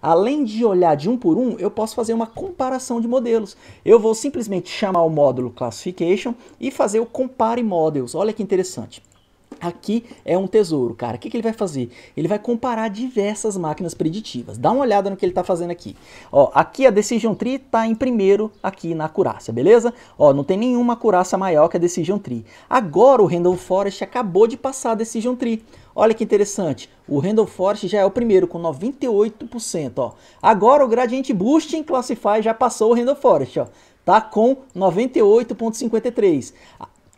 Além de olhar de um por um, eu posso fazer uma comparação de modelos. Eu vou simplesmente chamar o módulo Classification e fazer o Compare Models. Olha que interessante. Aqui é um tesouro, cara. O que, que, ele vai fazer? Ele vai comparar diversas máquinas preditivas. Dá uma olhada no que ele está fazendo aqui. Ó, aqui a Decision Tree está em primeiro aqui na curaça, beleza? Ó, não tem nenhuma curaça maior que a Decision Tree. Agora o Randall Forest acabou de passar a Decision Tree. Olha que interessante, o Randall Forest já é o primeiro com 98%. Ó. Agora o Gradient Boosting Classify já passou o Randall Forest, ó. Tá com 98,53.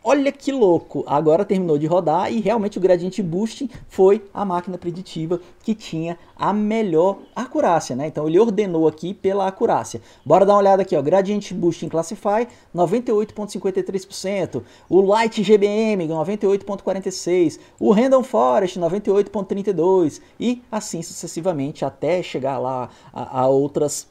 Olha que louco! Agora terminou de rodar e realmente o gradiente boosting foi a máquina preditiva que tinha a melhor acurácia, né? Então ele ordenou aqui pela acurácia. Bora dar uma olhada aqui, ó. Gradiente boosting classify 98.53%, o light GBM 98.46, o random forest 98.32 e assim sucessivamente até chegar lá a, a outras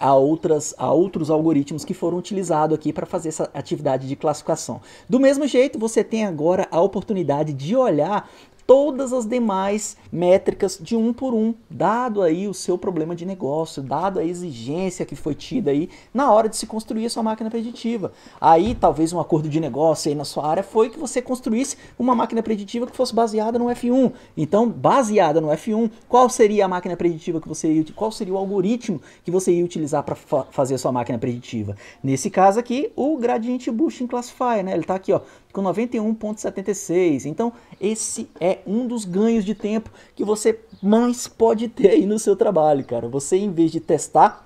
a, outras, a outros algoritmos que foram utilizados aqui para fazer essa atividade de classificação. Do mesmo mesmo jeito, você tem agora a oportunidade de olhar todas as demais métricas de um por um, dado aí o seu problema de negócio, dado a exigência que foi tida aí na hora de se construir a sua máquina preditiva. Aí talvez um acordo de negócio aí na sua área foi que você construísse uma máquina preditiva que fosse baseada no F1. Então, baseada no F1, qual seria a máquina preditiva que você ia, qual seria o algoritmo que você ia utilizar para fa fazer a sua máquina preditiva? Nesse caso aqui, o gradiente boosting classifier, né? Ele está aqui, ó, com 91.76. Então, esse é é um dos ganhos de tempo que você mais pode ter aí no seu trabalho, cara. Você, em vez de testar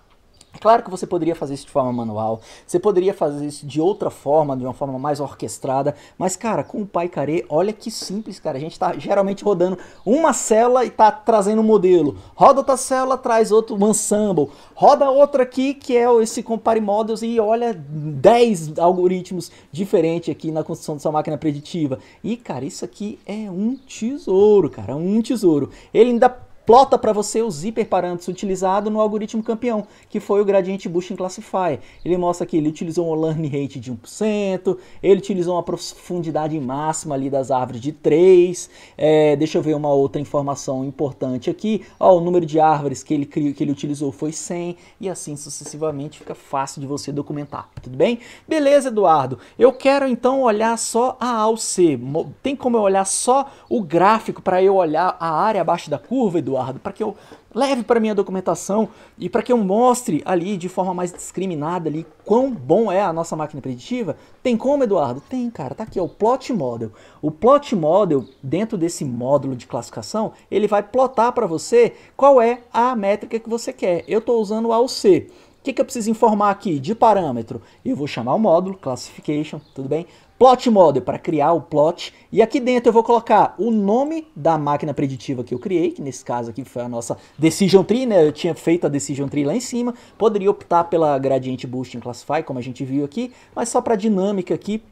Claro que você poderia fazer isso de forma manual, você poderia fazer isso de outra forma, de uma forma mais orquestrada, mas cara, com o Pai Care, olha que simples, cara. A gente tá geralmente rodando uma célula e tá trazendo um modelo. Roda outra célula, traz outro ensemble. Roda outra aqui, que é esse Compare Models, e olha 10 algoritmos diferentes aqui na construção dessa sua máquina preditiva. E cara, isso aqui é um tesouro, cara, um tesouro. Ele ainda plota para você os hiperparâmetros utilizados no algoritmo campeão, que foi o Gradient Boosting Classify. Ele mostra que ele utilizou um learn rate de 1%, ele utilizou uma profundidade máxima ali das árvores de 3. É, deixa eu ver uma outra informação importante aqui. Ó, o número de árvores que ele, que ele utilizou foi 100 e assim sucessivamente fica fácil de você documentar, tudo bem? Beleza, Eduardo. Eu quero então olhar só a ALC. Tem como eu olhar só o gráfico para eu olhar a área abaixo da curva, Eduardo? guardo, para que eu leve para minha documentação e para que eu mostre ali de forma mais discriminada ali quão bom é a nossa máquina preditiva? Tem como, Eduardo? Tem, cara. Tá aqui ó, o plot model. O plot model dentro desse módulo de classificação, ele vai plotar para você qual é a métrica que você quer. Eu estou usando o AOC que, que eu preciso informar aqui de parâmetro? Eu vou chamar o módulo, classification, tudo bem? Plot model para criar o plot. E aqui dentro eu vou colocar o nome da máquina preditiva que eu criei, que nesse caso aqui foi a nossa decision tree, né? Eu tinha feito a decision tree lá em cima. Poderia optar pela gradient boosting classify, como a gente viu aqui, mas só para dinâmica aqui,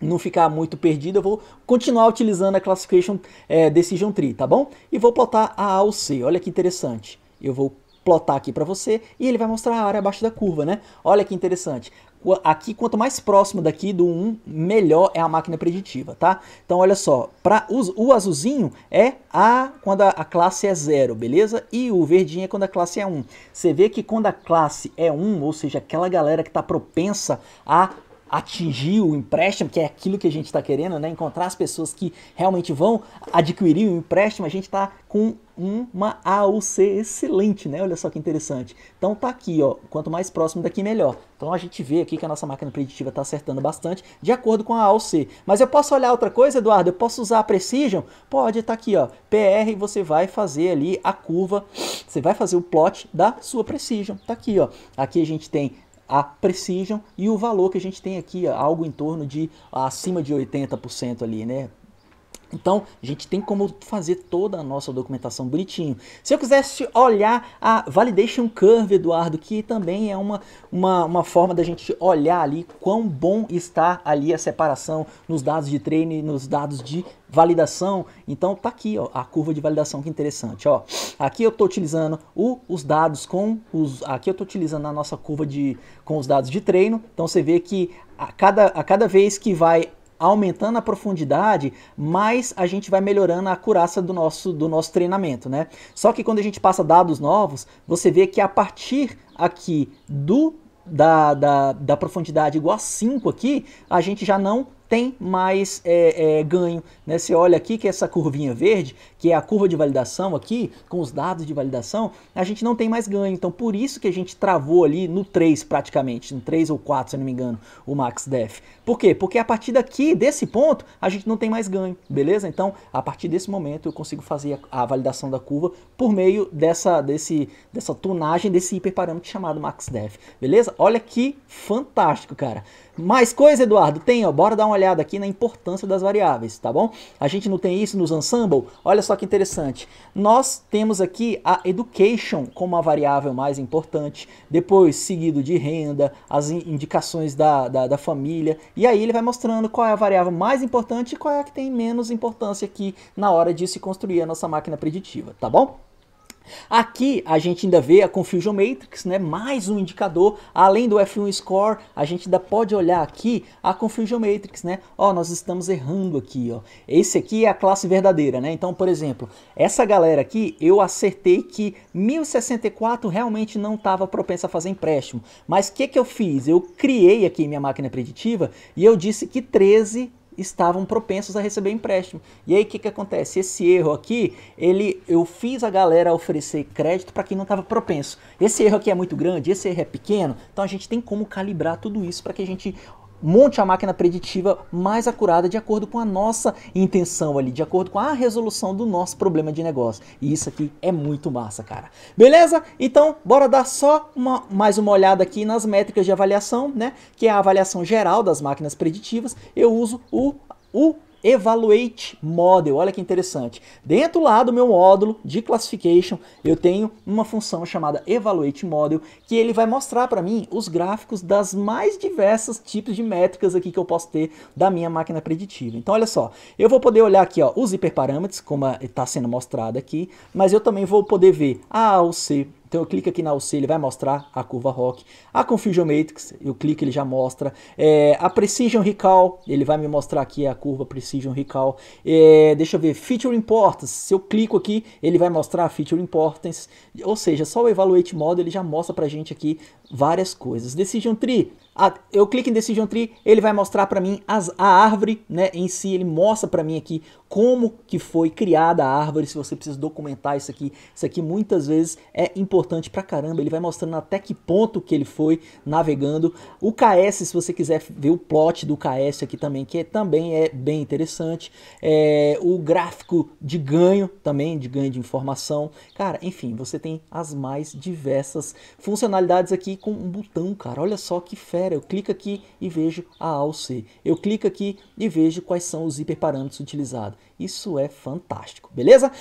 não ficar muito perdido, eu vou continuar utilizando a classification é, decision tree, tá bom? E vou plotar a A C. Olha que interessante. Eu vou plotar aqui para você e ele vai mostrar a área abaixo da curva, né? Olha que interessante. Aqui, quanto mais próximo daqui do 1, melhor é a máquina preditiva, tá? Então, olha só, pra, o, o azulzinho é a quando a, a, classe é 0, beleza? E o verdinho é quando a classe é 1. Você vê que quando a classe é 1, ou seja, aquela galera que está propensa a atingir o empréstimo, que é aquilo que a gente está querendo, né? Encontrar as pessoas que realmente vão adquirir o empréstimo, a gente está com uma AUC excelente, né? Olha só que interessante. Então tá aqui, ó, quanto mais próximo daqui melhor. Então a gente vê aqui que a nossa máquina preditiva está acertando bastante de acordo com a AUC. Mas eu posso olhar outra coisa, Eduardo? Eu posso usar a Precision? Pode, tá aqui, ó, PR, você vai fazer ali a curva, você vai fazer o plot da sua Precision. Tá aqui, ó. Aqui a gente tem a Precision e o valor que a gente tem aqui, algo em torno de ah, acima de 80% ali, né? Então, a gente tem como fazer toda a nossa documentação bonitinho. Se eu quisesse olhar a Validation Curve, Eduardo, que também é uma, uma, uma forma da gente olhar ali quão bom está ali a separação nos dados de treino e nos dados de validação. Então, tá aqui ó, a curva de validação, que interessante. Ó. Aqui eu estou utilizando o, os dados com os... Aqui eu estou utilizando a nossa curva de, com os dados de treino. Então, você vê que a cada, a cada vez que vai aumentando a profundidade, mais a gente vai melhorando a curaça do nosso, do nosso treinamento, né? Só que quando a gente passa dados novos, você vê que a partir aqui do da, da, da profundidade igual a 5 aqui, a gente já não tem mais é, é, ganho. Né? Você olha aqui que essa curvinha verde, que é a curva de validação aqui, com os dados de validação, a gente não tem mais ganho. Então por isso que a gente travou ali no 3 praticamente, no 3 ou 4, se eu não me engano, o max def. Por quê? Porque a partir daqui, desse ponto, a gente não tem mais ganho, beleza? Então a partir desse momento eu consigo fazer a, a validação da curva por meio dessa, desse, dessa tunagem, desse hiperparâmetro chamado max def, beleza? Olha que fantástico, cara. Mais coisa, Eduardo? Tem, ó, bora dar uma olhada detalhado aqui na importância das variáveis, tá bom? A gente não tem isso nos ensemble? Olha só que interessante. Nós temos aqui a education como a variável mais importante, depois seguido de renda, as indicações da, da, da família, e aí ele vai mostrando qual é a variável mais importante e qual é a que tem menos importância aqui na hora de se construir a nossa máquina preditiva, tá bom? Aqui a gente ainda vê a Confusion Matrix, né? mais um indicador, além do F1 Score, a gente ainda pode olhar aqui a Confusion Matrix, né? Ó, nós estamos errando aqui, ó. Esse aqui é a classe verdadeira, né? Então, por exemplo, essa galera aqui, eu acertei que 1064 realmente não estava propensa a fazer empréstimo. Mas o que, que eu fiz? Eu criei aqui minha máquina preditiva e eu disse que 13 estavam propensos a receber empréstimo. E aí o que, que acontece? Esse erro aqui, ele eu fiz a galera oferecer crédito para quem não estava propenso. Esse erro aqui é muito grande, esse erro é pequeno, então a gente tem como calibrar tudo isso para que a gente monte a máquina preditiva mais acurada de acordo com a nossa intenção ali, de acordo com a resolução do nosso problema de negócio. E isso aqui é muito massa, cara. Beleza? Então, bora dar só uma, mais uma olhada aqui nas métricas de avaliação, né? Que é a avaliação geral das máquinas preditivas. Eu uso o, o Evaluate Model. Olha que interessante. Dentro lá do meu módulo de Classification, eu tenho uma função chamada Evaluate Model, que ele vai mostrar para mim os gráficos das mais diversas tipos de métricas aqui que eu posso ter da minha máquina preditiva. Então, olha só. Eu vou poder olhar aqui ó, os hiperparâmetros, como está sendo mostrado aqui, mas eu também vou poder ver a C então eu clico aqui na UC, ele vai mostrar a curva Rock. A Confusion Matrix, eu clico, ele já mostra. É, a Precision Recall, ele vai me mostrar aqui a curva Precision Recall. É, deixa eu ver, Feature Importance, se eu clico aqui, ele vai mostrar a Feature Importance. Ou seja, só o Evaluate Model, ele já mostra pra gente aqui várias coisas. Decision Tree, eu clico em Decision Tree, ele vai mostrar para mim as, a árvore né, em si, ele mostra para mim aqui como que foi criada a árvore, se você precisa documentar isso aqui. Isso aqui muitas vezes é importante pra caramba, ele vai mostrando até que ponto que ele foi navegando. O KS, se você quiser ver o plot do KS aqui também, que é, também é bem interessante. É, o gráfico de ganho também, de ganho de informação. Cara, enfim, você tem as mais diversas funcionalidades aqui com um botão, cara. Olha só que fera eu clico aqui e vejo a A ou C. Eu clico aqui e vejo quais são os hiperparâmetros utilizados. Isso é fantástico, beleza?